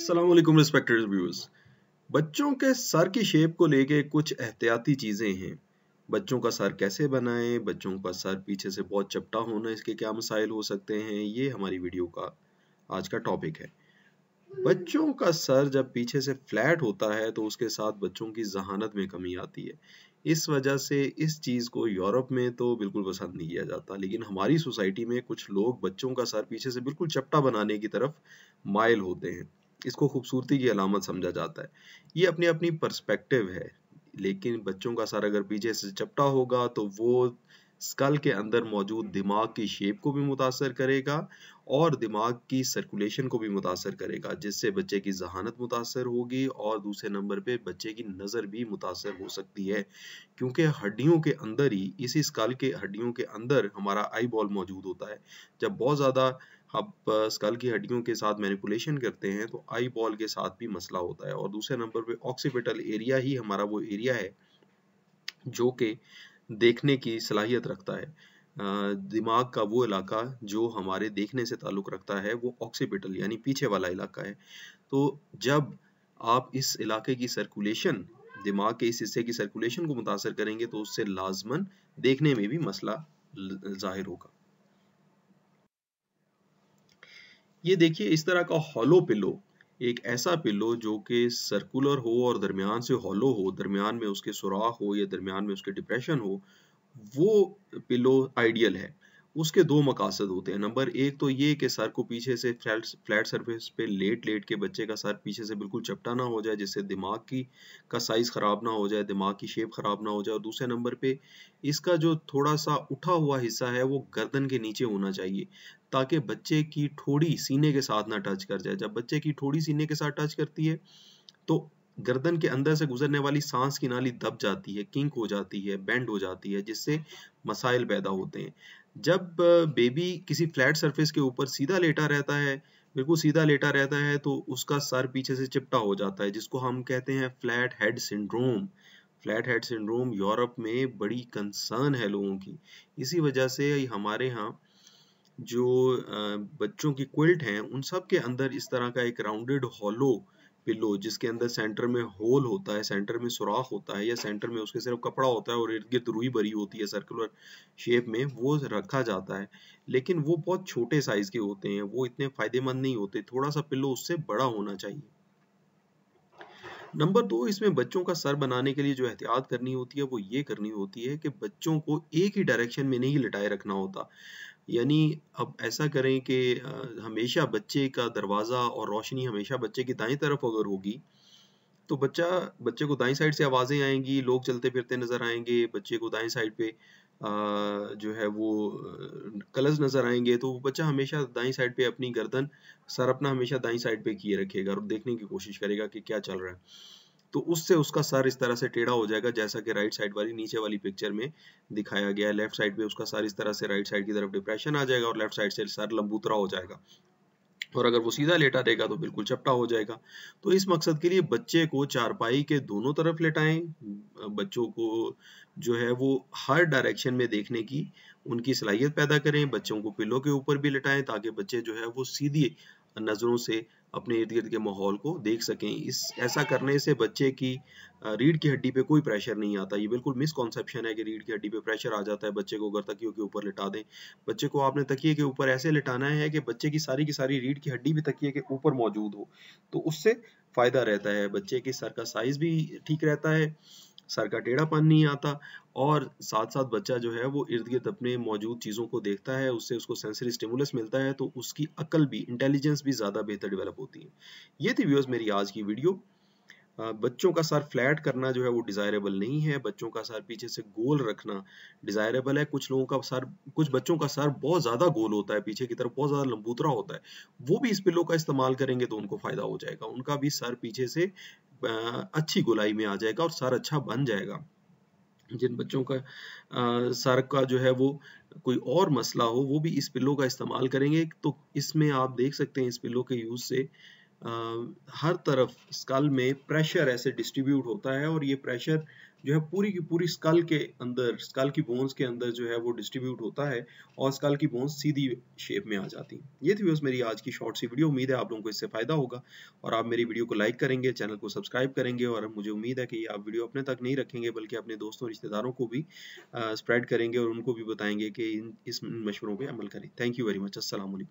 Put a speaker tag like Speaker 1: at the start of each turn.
Speaker 1: Aslam respected views बच्चों के sir की शेप को लेके कुछ एहतियाती चीज़ें हैं बच्चों का सर कैसे बनाएं बच्चों का सर पीछे से बहुत चपटा होना इसके क्या मसाइल हो सकते हैं ये हमारी वीडियो का आज का टॉपिक है बच्चों का सर जब पीछे से फ्लैट होता है तो उसके साथ बच्चों की जहानत में कमी आती है इस वजह से इस चीज़ को यूरोप में तो बिल्कुल पसंद नहीं किया जाता लेकिन हमारी सोसाइटी में कुछ लोग बच्चों का सर पीछे से बिल्कुल चपटा बनाने की तरफ मायल होते हैं इसको खूबसूरती की अलामत समझा जाता है ये अपनी अपनी पर्सपेक्टिव है लेकिन बच्चों का सर अगर पीछे से चपटा होगा तो वो स्कल के अंदर मौजूद दिमाग की शेप को भी मुतासर करेगा और दिमाग की सर्कुलेशन को भी मुतासर करेगा जिससे बच्चे की जहानत मुतासर होगी और दूसरे नंबर पे बच्चे की नज़र भी मुतासर हो सकती है क्योंकि हड्डियों के अंदर ही इसी स्कल के हड्डियों के अंदर हमारा आई बॉल मौजूद होता है जब बहुत ज़्यादा आप स्कल की हड्डियों के साथ मैनिपुलेशन करते हैं तो आई बॉल के साथ भी मसला होता है और दूसरे नंबर पे ऑक्सीपिटल एरिया ही हमारा वो एरिया है जो कि देखने की सलाहियत रखता है दिमाग का वो इलाका जो हमारे देखने से ताल्लुक़ रखता है वो ऑक्सीपिटल यानी पीछे वाला इलाका है तो जब आप इस इलाके की सर्कुलेशन दिमाग के इस हिस्से की सर्कुलेशन को मुतासर करेंगे तो उससे लाजमन देखने में भी मसला जाहिर होगा ये देखिए इस तरह का हॉलो पिलो एक ऐसा पिल्लो जो कि सर्कुलर हो और दरमियान से हॉलो हो दरमियान में उसके सुराख हो या दरमियान में उसके डिप्रेशन हो वो पिल्लो आइडियल है उसके दो मकासद होते हैं नंबर एक तो ये कि सर को पीछे से फ्लैट फ्लैट सरफेस पे लेट लेट के बच्चे का सर पीछे से बिल्कुल चपटा ना हो जाए जिससे दिमाग की का साइज़ ख़राब ना हो जाए दिमाग की शेप ख़राब ना हो जाए और दूसरे नंबर पे इसका जो थोड़ा सा उठा हुआ हिस्सा है वो गर्दन के नीचे होना चाहिए ताकि बच्चे की ठोड़ी सीने के साथ ना टच कर जाए जब बच्चे की ठोड़ी सीने के साथ टच करती है तो गर्दन के अंदर से गुजरने वाली सांस की नाली दब जाती है किंक हो जाती है बेंड हो जाती है जिससे मसाइल पैदा होते हैं जब बेबी किसी फ्लैट सरफेस के ऊपर सीधा लेटा रहता है बिल्कुल सीधा लेटा रहता है तो उसका सर पीछे से चिपटा हो जाता है जिसको हम कहते हैं flat head syndrome flat head syndrome Europe में बड़ी कंसर्न है लोगों की इसी वजह से हमारे यहाँ जो बच्चों की क्विल्ट हैं उन सब के अंदर इस तरह का एक राउंडेड हॉलो पिलो जिसके अंदर सेंटर में होल होता है सेंटर में सुराख होता है या सेंटर में उसके सिर्फ कपड़ा होता है और इर्द गिर्द रुई भरी होती है सर्कुलर शेप में वो रखा जाता है लेकिन वो बहुत छोटे साइज के होते हैं वो इतने फायदेमंद नहीं होते थोड़ा सा पिलो उससे बड़ा होना चाहिए नंबर दो इसमें बच्चों का सर बनाने के लिए जो एहतियात करनी होती है वो ये करनी होती है कि बच्चों को एक ही डायरेक्शन में नहीं लिटाए रखना होता यानी अब ऐसा करें कि हमेशा बच्चे का दरवाज़ा और रोशनी हमेशा बच्चे की दाएं तरफ अगर होगी तो बच्चा बच्चे को दाएं साइड से आवाज़ें आएंगी लोग चलते फिरते नज़र आएंगे बच्चे को दाएं साइड पे आ, जो है वो कलर्स नज़र आएंगे तो बच्चा हमेशा दाएं साइड पे अपनी गर्दन सर अपना हमेशा दाएं साइड पे किए रखेगा और देखने की कोशिश करेगा कि क्या चल रहा है तो उससे उसका सर इस तरह से टेढ़ा हो जाएगा जैसा कि राइट साइड वाली नीचे वाली पिक्चर में दिखाया गया है लेफ्ट साइड पे उसका सर इस तरह से राइट साइड की तरफ डिप्रेशन आ जाएगा और लेफ्ट साइड से सर लंबूतरा हो जाएगा और अगर वो सीधा लेटा रहेगा तो बिल्कुल चपटा हो जाएगा तो इस मकसद के लिए बच्चे को चारपाई के दोनों तरफ लेटाएं बच्चों को जो है वो हर डायरेक्शन में देखने की उनकी सलाहियत पैदा करें बच्चों को पिल्लों के ऊपर भी लेटाएं ताकि बच्चे जो है वो सीधी नज़रों से अपने इर्द गिर्द के माहौल को देख सकें इस ऐसा करने से बच्चे की रीढ़ की हड्डी पे कोई प्रेशर नहीं आता ये बिल्कुल मिसकॉन्सेप्शन है कि रीढ़ की हड्डी पे प्रेशर आ जाता है बच्चे को अगर तकियों के ऊपर लिटा दें बच्चे को आपने तकिए के ऊपर ऐसे लिटाना है कि बच्चे की सारी की सारी रीढ़ की हड्डी भी तकिए के ऊपर मौजूद हो तो उससे फ़ायदा रहता है बच्चे के सर का साइज़ भी ठीक रहता है सर का टेढ़ापन नहीं आता और साथ साथ बच्चा जो है वो इर्द गिर्द अपने मौजूद चीज़ों को देखता है उससे उसको सेंसरी स्टिमुलस मिलता है तो उसकी अकल भी इंटेलिजेंस भी ज़्यादा बेहतर डेवलप होती है ये थी व्यूअर्स मेरी आज की वीडियो बच्चों का सर फ्लैट करना जो है वो डिज़ायरेबल नहीं है बच्चों का सर पीछे से गोल रखना डिज़ायरेबल है कुछ लोगों का सर कुछ बच्चों का सर बहुत ज़्यादा गोल होता है पीछे की तरफ बहुत ज़्यादा लंबूतरा होता है वो भी इस पिल्लो का इस्तेमाल करेंगे तो उनको फ़ायदा हो जाएगा उनका भी सर पीछे से अच्छी गोलाई में आ जाएगा और सर अच्छा बन जाएगा जिन बच्चों का सर का जो है वो कोई और मसला हो वो भी इस पिल्लो का इस्तेमाल करेंगे तो इसमें आप देख सकते हैं इस पिल्लो के यूज़ से हर तरफ स्कल में प्रेशर ऐसे डिस्ट्रीब्यूट होता है और ये प्रेशर जो है पूरी की पूरी स्कल के अंदर स्कल की बोन्स के अंदर जो है वो डिस्ट्रीब्यूट होता है और स्कल की बोन्स सीधी शेप में आ जाती हैं ये थी बस मेरी आज की शॉर्ट सी वीडियो उम्मीद है आप लोगों को इससे फ़ायदा होगा और आप मेरी वीडियो को लाइक करेंगे चैनल को सब्सक्राइब करेंगे और मुझे उम्मीद है कि आप वीडियो अपने तक नहीं रखेंगे बल्कि अपने दोस्तों रिश्तेदारों को भी स्प्रेड करेंगे और उनको भी बताएंगे कि इन इस मशवरों पर अमल करें थैंक यू वेरी मच असल